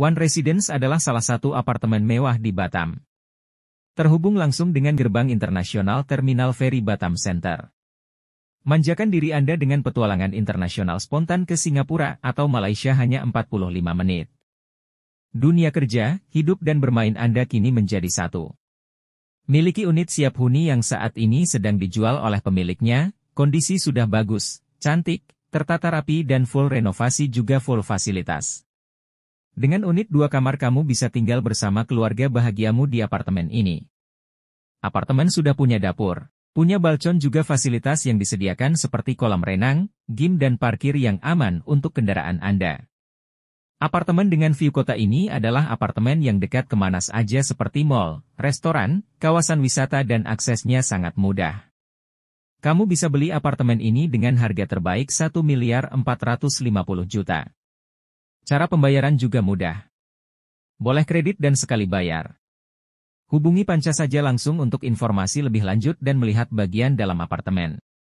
One Residence adalah salah satu apartemen mewah di Batam. Terhubung langsung dengan gerbang internasional Terminal Ferry Batam Center. Manjakan diri Anda dengan petualangan internasional spontan ke Singapura atau Malaysia hanya 45 menit. Dunia kerja, hidup dan bermain Anda kini menjadi satu. Miliki unit siap huni yang saat ini sedang dijual oleh pemiliknya, kondisi sudah bagus, cantik, tertata rapi dan full renovasi juga full fasilitas. Dengan unit dua kamar kamu bisa tinggal bersama keluarga bahagiamu di apartemen ini. Apartemen sudah punya dapur, punya balcon juga fasilitas yang disediakan seperti kolam renang, gym dan parkir yang aman untuk kendaraan Anda. Apartemen dengan view kota ini adalah apartemen yang dekat ke mana saja seperti mall, restoran, kawasan wisata dan aksesnya sangat mudah. Kamu bisa beli apartemen ini dengan harga terbaik 1 miliar 450 juta. Cara pembayaran juga mudah. Boleh kredit dan sekali bayar. Hubungi Panca saja langsung untuk informasi lebih lanjut dan melihat bagian dalam apartemen.